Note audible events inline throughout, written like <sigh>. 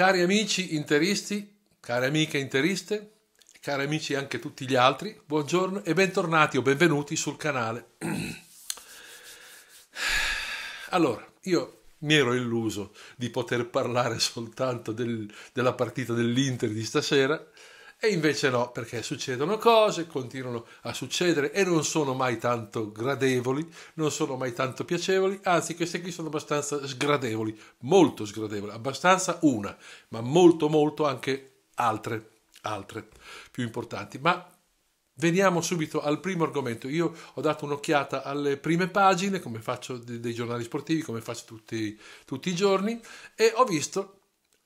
Cari amici interisti, care amiche interiste, cari amici anche tutti gli altri, buongiorno e bentornati o benvenuti sul canale. <clears throat> Allora, io mi ero illuso di poter parlare soltanto del, della partita dell'Inter di stasera, e invece no, perché succedono cose, continuano a succedere e non sono mai tanto gradevoli, non sono mai tanto piacevoli, anzi queste qui sono abbastanza sgradevoli, molto sgradevoli, abbastanza una, ma molto molto anche altre, altre più importanti. Ma Veniamo subito al primo argomento. Io ho dato un'occhiata alle prime pagine, come faccio dei giornali sportivi, come faccio tutti, tutti i giorni, e ho visto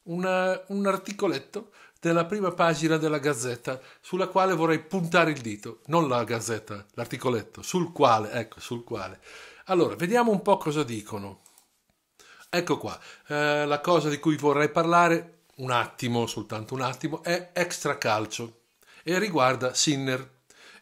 una, un articoletto della prima pagina della Gazzetta, sulla quale vorrei puntare il dito, non la Gazzetta, l'articoletto, sul quale, ecco, sul quale. Allora, vediamo un po' cosa dicono. Ecco qua, eh, la cosa di cui vorrei parlare, un attimo, soltanto un attimo, è extracalcio e riguarda Sinner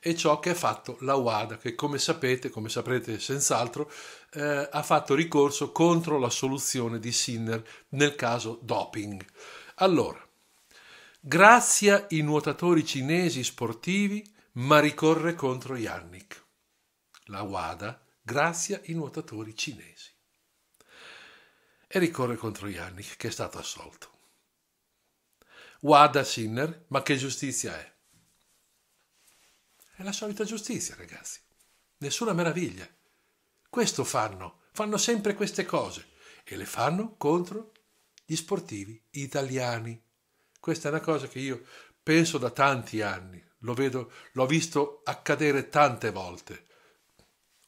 e ciò che ha fatto la WADA, che come sapete, come saprete senz'altro, eh, ha fatto ricorso contro la soluzione di Sinner nel caso doping. Allora, Grazia i nuotatori cinesi sportivi, ma ricorre contro Yannick. La WADA grazia i nuotatori cinesi. E ricorre contro Yannick, che è stato assolto. WADA Sinner, ma che giustizia è? È la solita giustizia, ragazzi. Nessuna meraviglia. Questo fanno, fanno sempre queste cose e le fanno contro gli sportivi italiani. Questa è una cosa che io penso da tanti anni, lo vedo, l'ho visto accadere tante volte.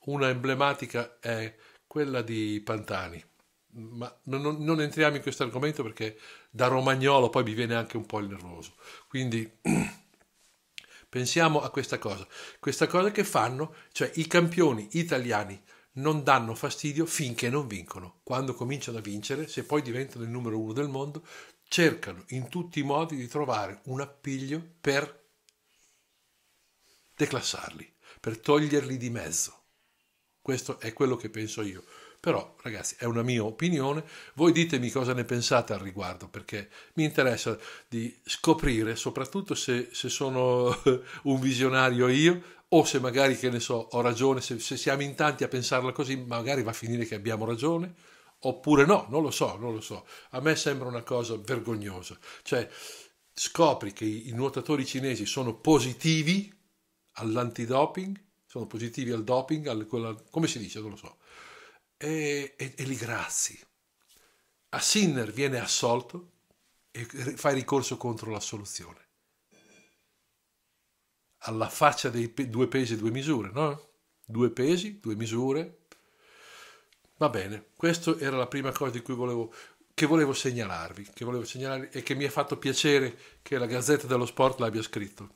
Una emblematica è quella di Pantani, ma non, non entriamo in questo argomento perché da romagnolo poi mi viene anche un po' il nervoso. Quindi <clears throat> pensiamo a questa cosa, questa cosa che fanno, cioè i campioni italiani non danno fastidio finché non vincono. Quando cominciano a vincere, se poi diventano il numero uno del mondo, cercano in tutti i modi di trovare un appiglio per declassarli, per toglierli di mezzo. Questo è quello che penso io. Però, ragazzi, è una mia opinione. Voi ditemi cosa ne pensate al riguardo, perché mi interessa di scoprire, soprattutto se, se sono <laughs> un visionario io, o se magari, che ne so, ho ragione, se, se siamo in tanti a pensarla così, magari va a finire che abbiamo ragione Oppure no, non lo so, non lo so. A me sembra una cosa vergognosa. Cioè, scopri che i nuotatori cinesi sono positivi all'antidoping, sono positivi al doping, al, quella, come si dice, non lo so, e, e, e li grazi. A Sinner viene assolto e fai ricorso contro l'assoluzione. Alla faccia dei pe- due pesi e due misure, no? Due pesi, due misure, Va bene, questa era la prima cosa di cui volevo, che volevo segnalarvi, che volevo segnalarvi e che mi ha fatto piacere che la Gazzetta dello Sport l'abbia scritto,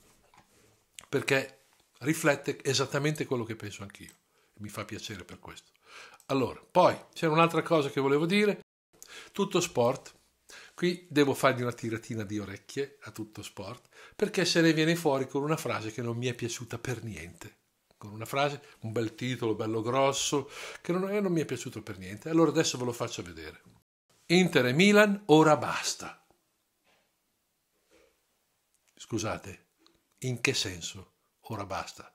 perché riflette esattamente quello che penso anch'io. Mi fa piacere per questo. Allora, poi c'era un'altra cosa che volevo dire, tutto sport. Qui devo fargli una tiratina di orecchie a tutto sport, perché se ne viene fuori con una frase che non mi è piaciuta per niente con una frase, un bel titolo, bello grosso, che non, eh, non mi è piaciuto per niente. Allora adesso ve lo faccio vedere. Inter e Milan, ora basta. Scusate, in che senso? Ora basta.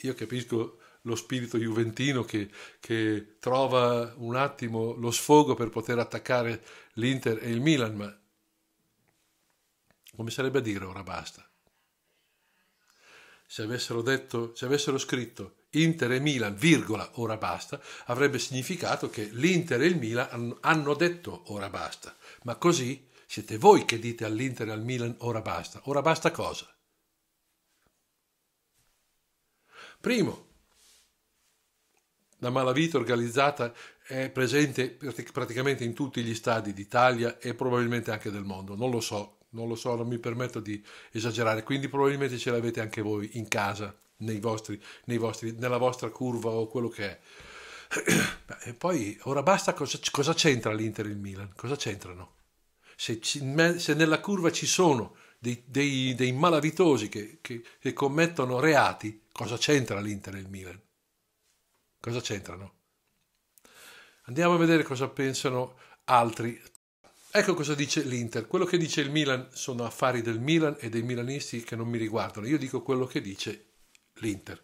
Io capisco lo spirito juventino che, che trova un attimo lo sfogo per poter attaccare l'Inter e il Milan, ma come sarebbe a dire ora basta? se avessero, detto, se avessero scritto Inter e Milan, virgola, ora basta, avrebbe significato che l'Inter e il Milan hanno detto ora basta. Ma così siete voi che dite all'Inter e al Milan ora basta. Ora basta cosa? Primo, la malavita organizzata è presente praticamente in tutti gli stadi d'Italia e probabilmente anche del mondo, non lo so, non lo so, non mi permetto di esagerare, quindi probabilmente ce l'avete anche voi in casa, nei vostri, nei vostri, nella vostra curva o quello che è. <clears throat> E poi, ora basta, cosa, cosa c'entra l'Inter e il Milan? Cosa c'entrano? Se, se nella curva ci sono dei, dei, dei malavitosi che, che, che commettono reati, cosa c'entra l'Inter e il Milan? Cosa c'entrano? Andiamo a vedere cosa pensano altri Ecco cosa dice l'Inter. Quello che dice il Milan sono affari del Milan e dei milanisti che non mi riguardano. Io dico quello che dice l'Inter.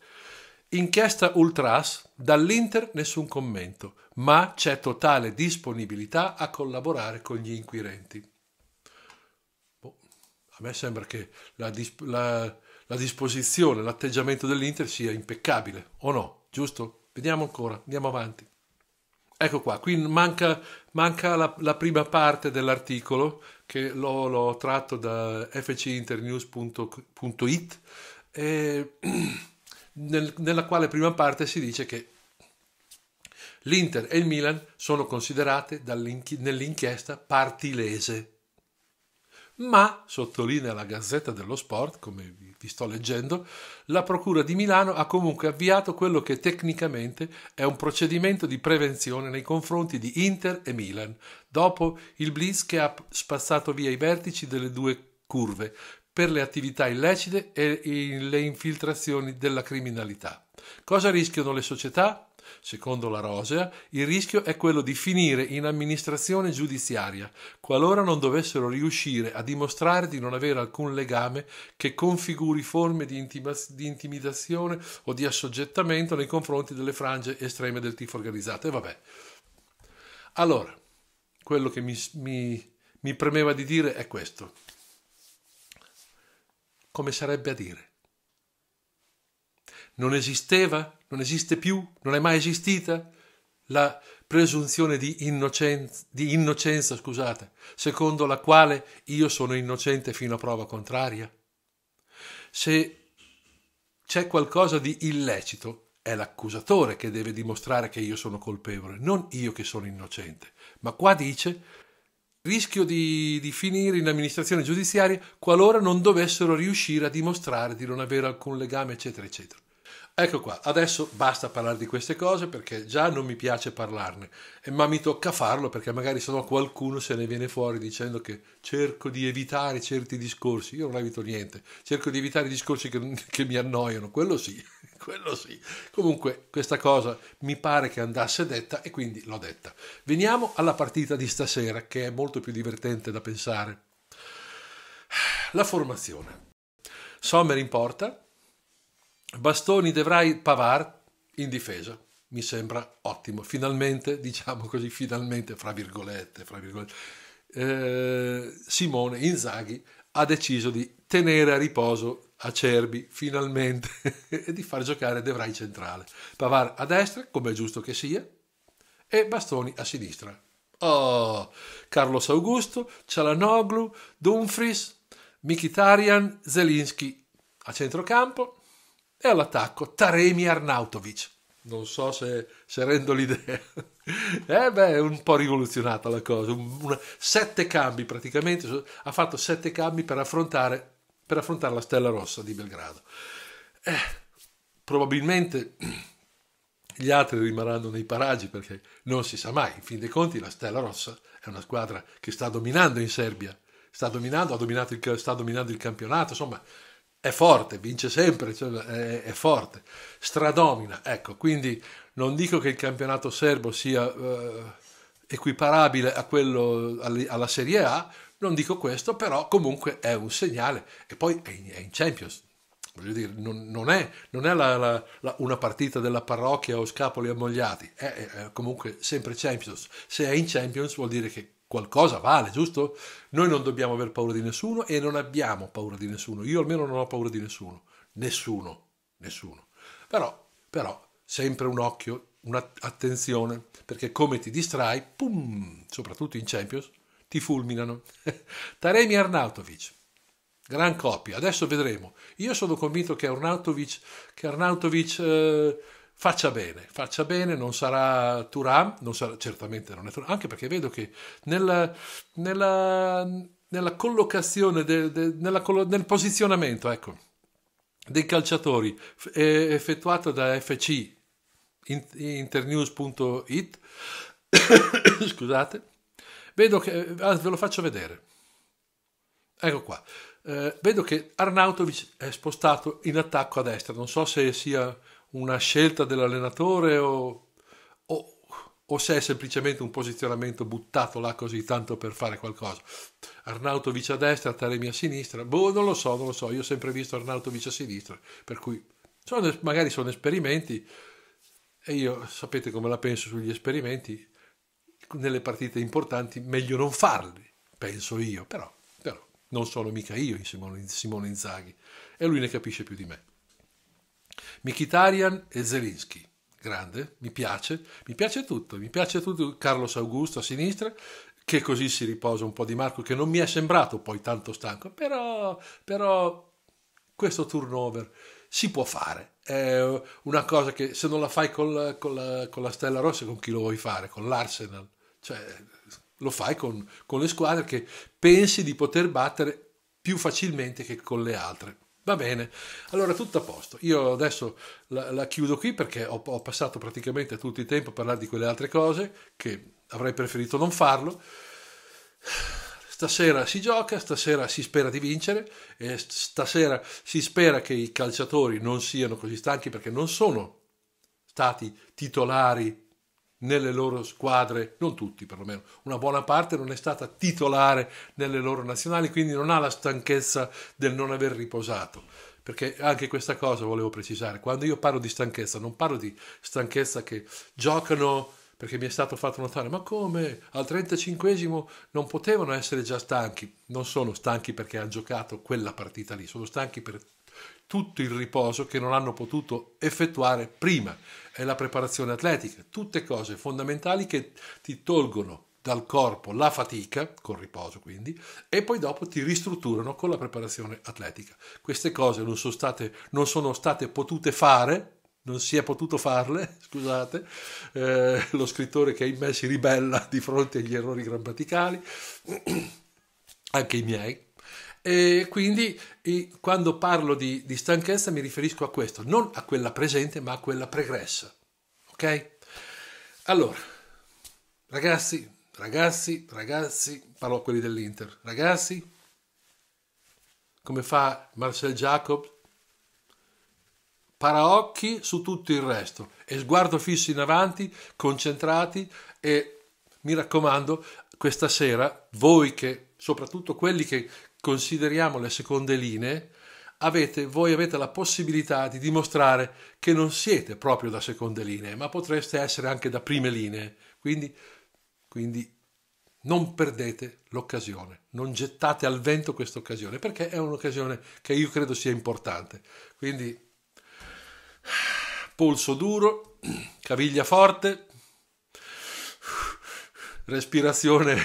Inchiesta Ultras, dall'Inter nessun commento, ma c'è totale disponibilità a collaborare con gli inquirenti. Boh, a me sembra che la, disp- la, la disposizione, l'atteggiamento dell'Inter sia impeccabile, o no? Giusto? Vediamo ancora, andiamo avanti. Ecco qua, qui manca, manca la, la, prima parte dell'articolo che l'ho, l'ho tratto da fcinternews.it e, <clears throat> nel, nella quale prima parte si dice che l'Inter e il Milan sono considerate nell'inchiesta parti lese ma, sottolinea la Gazzetta dello Sport, come vi sto leggendo, la Procura di Milano ha comunque avviato quello che tecnicamente è un procedimento di prevenzione nei confronti di Inter e Milan, dopo il blitz che ha spassato via i vertici delle due curve per le attività illecite e le infiltrazioni della criminalità. Cosa rischiano le società? Secondo la Rosea, il rischio è quello di finire in amministrazione giudiziaria, qualora non dovessero riuscire a dimostrare di non avere alcun legame che configuri forme di, intima- di intimidazione o di assoggettamento nei confronti delle frange estreme del tifo organizzato. E vabbè. Allora, quello che mi, mi, mi premeva di dire è questo. Come sarebbe a dire? non esisteva, non esiste più, non è mai esistita la presunzione di innocenza, di innocenza scusate, secondo la quale io sono innocente fino a prova contraria? Se c'è qualcosa di illecito, è l'accusatore che deve dimostrare che io sono colpevole, non io che sono innocente. Ma qua dice rischio di, di, finire in amministrazione giudiziaria qualora non dovessero riuscire a dimostrare di non avere alcun legame, eccetera, eccetera. Ecco qua, adesso basta parlare di queste cose perché già non mi piace parlarne, ma mi tocca farlo perché magari se no qualcuno se ne viene fuori dicendo che cerco di evitare certi discorsi, io non evito niente, cerco di evitare discorsi che, <laughs> che mi annoiano, quello sì, <laughs> quello sì. Comunque questa cosa mi pare che andasse detta e quindi l'ho detta. Veniamo alla partita di stasera che è molto più divertente da pensare. La formazione. Sommer in porta, Bastoni, De pavar in difesa. Mi sembra ottimo. Finalmente, <laughs> diciamo così, finalmente, fra virgolette, fra virgolette eh, Simone Inzaghi ha deciso di tenere a riposo Acerbi, finalmente, <laughs> e di far giocare Devrai centrale. Pavar a destra, come è giusto che sia, e Bastoni a sinistra. Oh, Carlos Augusto, Cialanoglu, Dumfries, Mikitarian, Zelinski a centrocampo, e all'attacco Taremi Arnautovic. Non so se, se rendo l'idea. <laughs> eh beh, è un po' rivoluzionata la cosa. Un, una, sette cambi praticamente, ha fatto sette cambi per affrontare, per affrontare la Stella Rossa di Belgrado. Eh, probabilmente <clears throat> gli altri rimarranno nei paraggi perché non si sa mai. In fin dei conti, la Stella Rossa è una squadra che sta dominando in Serbia, sta dominando, dominato il, sta dominando il campionato. Insomma, è forte, vince sempre, cioè è, è, forte, stradomina. Ecco, quindi non dico che il campionato serbo sia eh, equiparabile a quello alla Serie A, non dico questo, però comunque è un segnale. E poi è in, è in Champions, voglio dire, non, non è, non è la, la, la, una partita della parrocchia o scapoli ammogliati, è, è, comunque sempre Champions. Se è in Champions vuol dire che qualcosa vale, giusto? Noi non dobbiamo aver paura di nessuno e non abbiamo paura di nessuno. Io almeno non ho paura di nessuno. Nessuno, nessuno. Però, però, sempre un occhio, un'attenzione, perché come ti distrai, pum, soprattutto in Champions, ti fulminano. <laughs> Taremi Arnautovic, gran coppia, adesso vedremo. Io sono convinto che Arnautovic, che Arnautovic eh, faccia bene, faccia bene, non sarà Turam, non sarà, certamente non è Turam, anche perché vedo che nella, nella, nella collocazione, de, de, nella, nel posizionamento ecco, dei calciatori effettuato da FC internews.it, <coughs> scusate, vedo che, ah, ve lo faccio vedere, ecco qua, eh, vedo che Arnautovic è spostato in attacco a destra, non so se sia una scelta dell'allenatore o, o, o, se è semplicemente un posizionamento buttato là così tanto per fare qualcosa. Arnauto vice a destra, Taremi a sinistra, boh, non lo so, non lo so, io ho sempre visto Arnauto vice a sinistra, per cui sono, magari sono esperimenti e io sapete come la penso sugli esperimenti, nelle partite importanti meglio non farli, penso io, però, però non sono mica io in Simone, Simone Inzaghi e lui ne capisce più di me. Mikitarian e Zelinski. Grande, mi piace, mi piace tutto, mi piace tutto Carlos Augusto a sinistra, che così si riposa un po' di Marco, che non mi è sembrato poi tanto stanco, però, però questo turnover si può fare. È una cosa che se non la fai col, col, con la Stella Rossa, con chi lo vuoi fare? Con l'Arsenal. Cioè, lo fai con, con le squadre che pensi di poter battere più facilmente che con le altre. Va bene, allora tutto a posto. Io adesso la, la chiudo qui perché ho, ho, passato praticamente tutto il tempo a parlare di quelle altre cose che avrei preferito non farlo. Stasera si gioca, stasera si spera di vincere e stasera si spera che i calciatori non siano così stanchi perché non sono stati titolari nelle loro squadre, non tutti perlomeno, una buona parte non è stata titolare nelle loro nazionali, quindi non ha la stanchezza del non aver riposato. Perché anche questa cosa volevo precisare, quando io parlo di stanchezza, non parlo di stanchezza che giocano perché mi è stato fatto notare, ma come al 35 non potevano essere già stanchi? Non sono stanchi perché hanno giocato quella partita lì, sono stanchi per tutto il riposo che non hanno potuto effettuare prima, è la preparazione atletica, tutte cose fondamentali che ti tolgono dal corpo la fatica, col riposo quindi, e poi dopo ti ristrutturano con la preparazione atletica. Queste cose non sono state, non sono state potute fare non si è potuto farle, <laughs> scusate, eh, lo scrittore che in me si ribella di fronte agli errori grammaticali, <clears throat> anche i miei, e quindi quando parlo di, di, stanchezza mi riferisco a questo, non a quella presente ma a quella pregressa. Ok? Allora, ragazzi, ragazzi, ragazzi, parlo a quelli dell'Inter, ragazzi, come fa Marcel Jacob, paraocchi su tutto il resto e sguardo fisso in avanti, concentrati e mi raccomando, questa sera voi che soprattutto quelli che consideriamo le seconde linee, avete, voi avete la possibilità di dimostrare che non siete proprio da seconde linee, ma potreste essere anche da prime linee. Quindi, quindi non perdete l'occasione, non gettate al vento questa occasione, perché è un'occasione che io credo sia importante. Quindi polso duro, caviglia forte, respirazione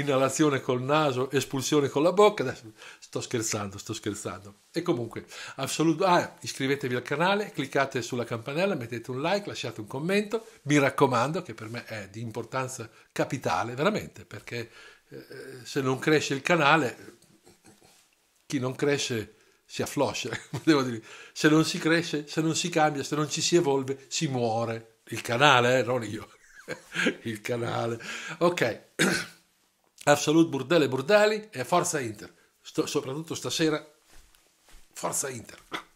inalazione col naso, espulsione con la bocca. Adesso sto scherzando, sto scherzando. E comunque, assolut- ah, iscrivetevi al canale, cliccate sulla campanella, mettete un like, lasciate un commento. Mi raccomando, che per me è di importanza capitale, veramente, perché eh, se non cresce il canale, chi non cresce si affloscia, <laughs> devo dire. Se non si cresce, se non si cambia, se non ci si evolve, si muore. Il canale, eh, non io. <laughs> il canale. Ok. <clears throat> Absolut Burdele Burdali e Forza Inter. Sto, soprattutto stasera, Forza Inter.